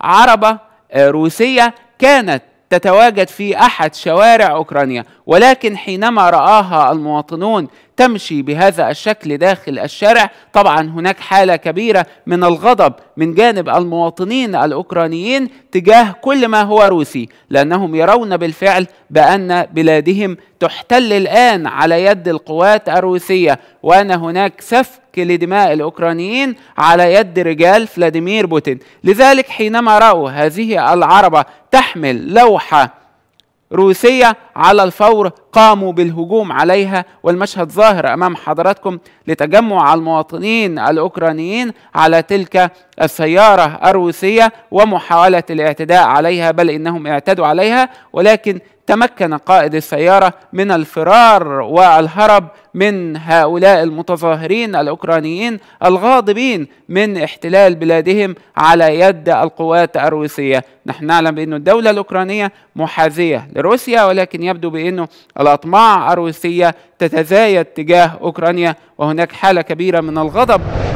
عربة آه، روسية كانت تتواجد في احد شوارع اوكرانيا ولكن حينما راها المواطنون تمشي بهذا الشكل داخل الشارع طبعا هناك حاله كبيره من الغضب من جانب المواطنين الاوكرانيين تجاه كل ما هو روسي لانهم يرون بالفعل بان بلادهم تحتل الان على يد القوات الروسيه وان هناك سفك لدماء الأوكرانيين على يد رجال فلاديمير بوتين لذلك حينما رأوا هذه العربة تحمل لوحة روسية على الفور قاموا بالهجوم عليها والمشهد ظاهر أمام حضراتكم لتجمع المواطنين الأوكرانيين على تلك السيارة الروسية ومحاولة الاعتداء عليها بل إنهم اعتدوا عليها ولكن تمكن قائد السيارة من الفرار والهرب من هؤلاء المتظاهرين الأوكرانيين الغاضبين من احتلال بلادهم على يد القوات الروسية نحن نعلم بأن الدولة الأوكرانية محاذية لروسيا ولكن يبدو بأنه الأطماع الروسية تتزايد تجاه أوكرانيا وهناك حالة كبيرة من الغضب